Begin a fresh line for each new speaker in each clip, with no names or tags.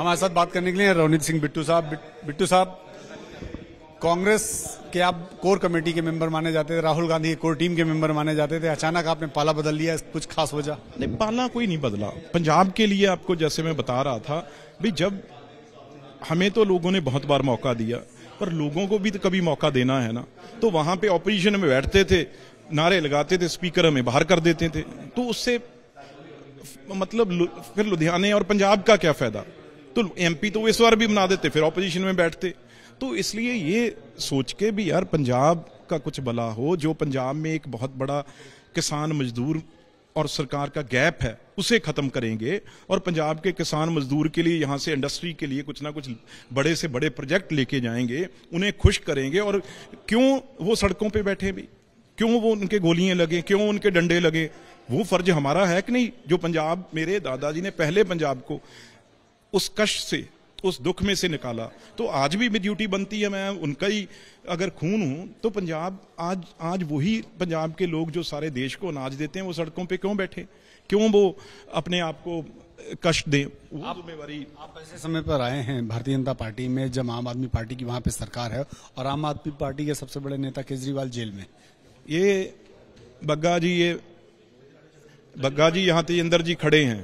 हमारे साथ बात करने के लिए रोनित सिंह बिट्टू साहब बिट्टू साहब कांग्रेस के आप कोर कमेटी के मेंबर माने जाते थे राहुल गांधी के कोर टीम के मेंबर माने जाते थे अचानक आपने पाला बदल लिया कुछ खास वजह नहीं
पाला कोई नहीं बदला पंजाब के लिए आपको जैसे मैं बता रहा था भाई जब हमें तो लोगों ने बहुत बार मौका दिया पर लोगों को भी तो कभी मौका देना है ना तो वहां पे ऑपोजिशन में बैठते थे नारे लगाते थे स्पीकर हमें बाहर कर देते थे तो उससे मतलब फिर लुधियाने और पंजाब का क्या फायदा तो एमपी तो इस बार भी बना देते फिर ऑपोजिशन में बैठते तो इसलिए ये सोच के भी यार पंजाब का कुछ भला हो जो पंजाब में एक बहुत बड़ा किसान मजदूर और सरकार का गैप है उसे खत्म करेंगे और पंजाब के किसान मजदूर के लिए यहाँ से इंडस्ट्री के लिए कुछ ना कुछ बड़े से बड़े प्रोजेक्ट लेके जाएंगे उन्हें खुश करेंगे और क्यों वो सड़कों पे बैठे भी क्यों वो उनके गोलियां लगे क्यों उनके डंडे लगे वो फर्ज हमारा है कि नहीं जो पंजाब मेरे दादाजी ने पहले पंजाब को उस कष्ट से उस दुख में से निकाला तो आज भी मेरी ड्यूटी बनती है मैं उनका ही अगर खून हूं तो पंजाब आज आज वही पंजाब के लोग जो सारे देश को अनाज देते हैं वो सड़कों पे
क्यों बैठे क्यों वो अपने आप को कष्ट दें आप,
जिम्मेवारी आप
ऐसे समय पर आए हैं भारतीय जनता पार्टी में जब आम आदमी पार्टी की वहां पे सरकार है और आम आदमी पार्टी के सबसे बड़े नेता केजरीवाल जेल में ये बग्गा जी ये
बग्गा जी यहाँ तेजेंद्र जी खड़े हैं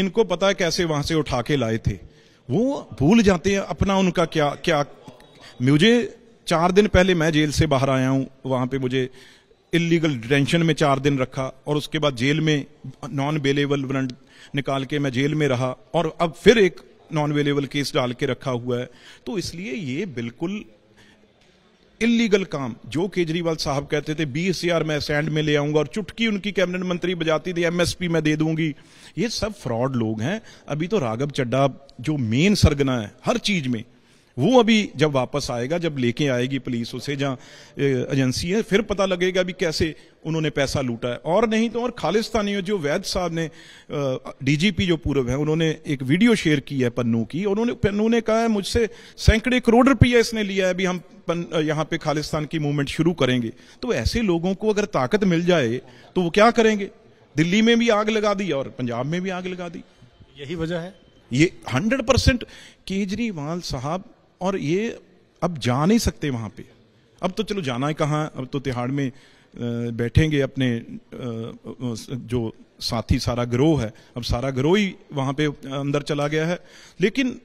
इनको पता है कैसे वहां से उठा के लाए थे वो भूल जाते हैं अपना उनका क्या क्या मुझे चार दिन पहले मैं जेल से बाहर आया हूं वहां पे मुझे इलीगल डिटेंशन में चार दिन रखा और उसके बाद जेल में नॉन अवेलेबल वरंट निकाल के मैं जेल में रहा और अब फिर एक नॉन अवेलेबल केस डाल के रखा हुआ है तो इसलिए ये बिल्कुल इलीगल काम जो केजरीवाल साहब कहते थे बीस हजार मैं सैंड में ले आऊंगा और चुटकी उनकी कैबिनेट मंत्री बजाती थी एमएसपी मैं दे दूंगी ये सब फ्रॉड लोग हैं अभी तो राघव चड्डा जो मेन सरगना है हर चीज में वो अभी जब वापस आएगा जब लेके आएगी पुलिस उसे जहाँ एजेंसी है फिर पता लगेगा भी कैसे उन्होंने पैसा लूटा है और नहीं तो और खालिस्तानी जो वैद साहब ने डीजीपी जो पूर्व है उन्होंने एक वीडियो शेयर की है पन्नू की उन्होंने पन्नू ने कहा है मुझसे सैकड़े करोड़ रुपया इसने लिया है अभी हम यहाँ पे खालिस्तान की मूवमेंट शुरू करेंगे तो ऐसे लोगों को अगर ताकत मिल जाए तो वो क्या करेंगे दिल्ली में भी आग लगा दी और पंजाब में भी आग लगा दी यही वजह है ये हंड्रेड परसेंट केजरीवाल साहब और ये अब जा नहीं सकते वहां पे अब तो चलो जाना है कहाँ अब तो तिहाड़ में बैठेंगे अपने जो साथी सारा ग्रोह है अब सारा ग्रोह ही वहां पे अंदर चला गया है लेकिन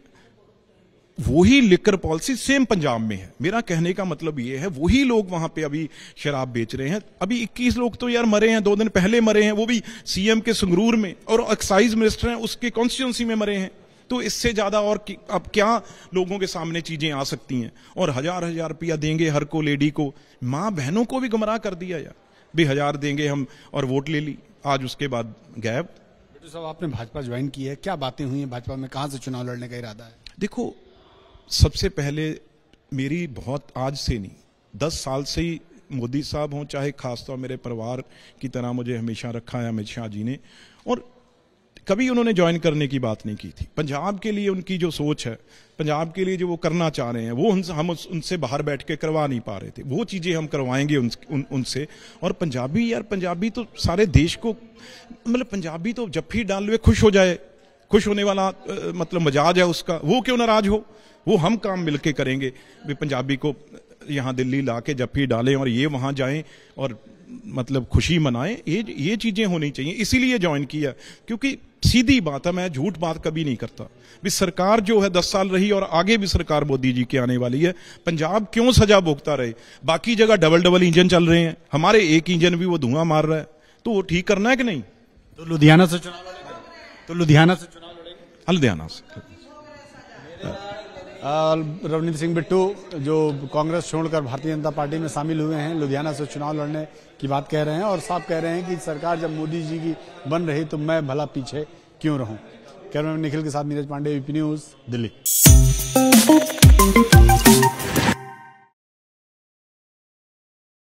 वही लिकर पॉलिसी सेम पंजाब में है मेरा कहने का मतलब यह है वही लोग वहां पे अभी शराब बेच रहे हैं अभी 21 लोग तो यार मरे हैं दो दिन पहले मरे हैं वो भी सीएम के संगरूर में और एक्साइज मिनिस्टर हैं उसके कॉन्स्टिट्यूंसी में मरे हैं तो इससे ज़्यादा और अब क्या लोगों के सामने चीज़ें आ सकती हैं और हज़ार हज़ार रुपया देंगे हर को लेडी को माँ बहनों को भी गुमराह कर दिया यार भी हज़ार देंगे हम और वोट ले ली आज उसके बाद गैप
साहब आपने भाजपा ज्वाइन की है क्या बातें हुई हैं भाजपा में कहाँ से चुनाव लड़ने का इरादा है
देखो सबसे पहले मेरी बहुत आज से नहीं दस साल से ही मोदी साहब हों चाहे खासतौर मेरे परिवार की तरह मुझे हमेशा रखा है अमित शाह जी ने और कभी उन्होंने ज्वाइन करने की बात नहीं की थी पंजाब के लिए उनकी जो सोच है पंजाब के लिए जो वो करना चाह रहे हैं वो उनसे हम उनसे बाहर बैठ के करवा नहीं पा रहे थे वो चीज़ें हम करवाएंगे उन, उन, उनसे और पंजाबी यार पंजाबी तो सारे देश को मतलब पंजाबी तो जब भी डाल हुए खुश हो जाए खुश होने वाला मतलब मजाज है उसका वो क्यों नाराज हो वो हम काम मिल करेंगे भी पंजाबी को यहाँ दिल्ली ला के जब डालें और ये वहाँ जाएँ और मतलब खुशी मनाएं ये ये चीज़ें होनी चाहिए इसीलिए ज्वाइन किया क्योंकि सीधी बात है मैं झूठ बात कभी नहीं करता भी सरकार जो है दस साल रही और आगे भी सरकार मोदी जी की आने वाली है पंजाब क्यों सजा भोगता रहे बाकी जगह डबल डबल इंजन चल रहे हैं हमारे एक इंजन भी वो धुआं मार रहा है तो वो ठीक करना है कि नहीं तो लुधियाना से चुनाव तो लुधियाना से चुनाव लुधियाना से
रवनीत सिंह बिट्टू जो कांग्रेस छोड़कर भारतीय जनता पार्टी में शामिल हुए हैं लुधियाना से चुनाव लड़ने की बात कह रहे हैं और साफ कह रहे हैं कि सरकार जब मोदी जी की बन रही तो मैं भला पीछे क्यों रहूं कैमरा निखिल के साथ नीरज पांडे यूपी न्यूज दिल्ली